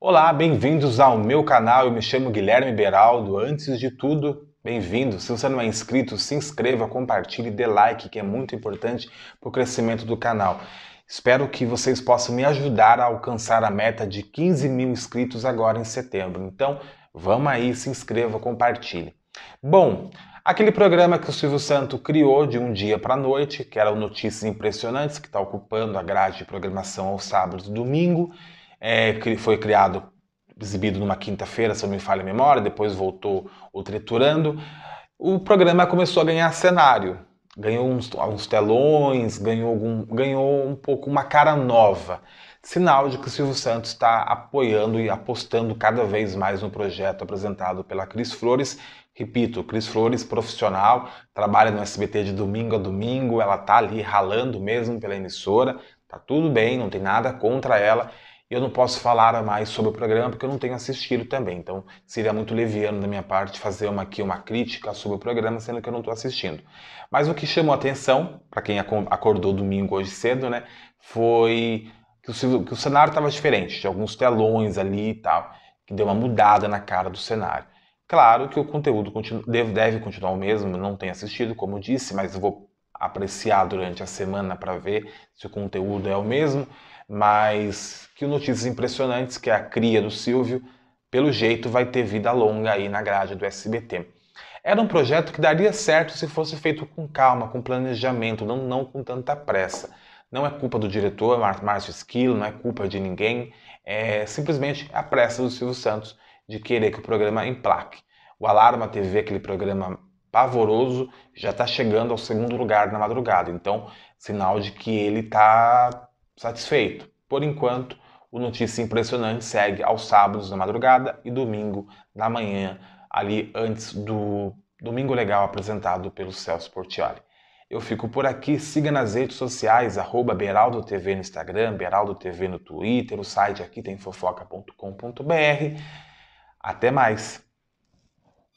Olá, bem-vindos ao meu canal. Eu me chamo Guilherme Beraldo. Antes de tudo, bem-vindo. Se você não é inscrito, se inscreva, compartilhe, dê like, que é muito importante para o crescimento do canal. Espero que vocês possam me ajudar a alcançar a meta de 15 mil inscritos agora em setembro. Então, vamos aí, se inscreva, compartilhe. Bom, aquele programa que o Silvio Santo criou de um dia para a noite, que era o Notícias Impressionantes, que está ocupando a grade de programação aos sábados e domingo, é, foi criado, exibido numa quinta-feira, se não me falha a memória, depois voltou o Triturando. O programa começou a ganhar cenário, ganhou uns, uns telões, ganhou, algum, ganhou um pouco uma cara nova. Sinal de que o Silvio Santos está apoiando e apostando cada vez mais no projeto apresentado pela Cris Flores, Repito, Cris Flores, profissional, trabalha no SBT de domingo a domingo, ela está ali ralando mesmo pela emissora, tá tudo bem, não tem nada contra ela. Eu não posso falar mais sobre o programa porque eu não tenho assistido também. Então, seria muito leviano da minha parte fazer uma, aqui uma crítica sobre o programa, sendo que eu não estou assistindo. Mas o que chamou atenção, para quem acordou domingo hoje cedo, né, foi que o, que o cenário estava diferente, tinha alguns telões ali e tal, que deu uma mudada na cara do cenário. Claro que o conteúdo continu, deve, deve continuar o mesmo, não tenho assistido, como disse, mas eu vou apreciar durante a semana para ver se o conteúdo é o mesmo mas que Notícias Impressionantes, que é a cria do Silvio, pelo jeito vai ter vida longa aí na grade do SBT. Era um projeto que daria certo se fosse feito com calma, com planejamento, não, não com tanta pressa. Não é culpa do diretor é Márcio Esquilo, não é culpa de ninguém, é simplesmente a pressa do Silvio Santos de querer que o programa emplaque. O Alarma TV, aquele programa pavoroso, já está chegando ao segundo lugar na madrugada, então sinal de que ele está satisfeito. Por enquanto, o Notícia Impressionante segue aos sábados na madrugada e domingo na manhã, ali antes do Domingo Legal apresentado pelo Celso Portioli. Eu fico por aqui, siga nas redes sociais, arroba Beraldo TV no Instagram, Beraldo TV no Twitter, o site aqui tem fofoca.com.br. Até mais!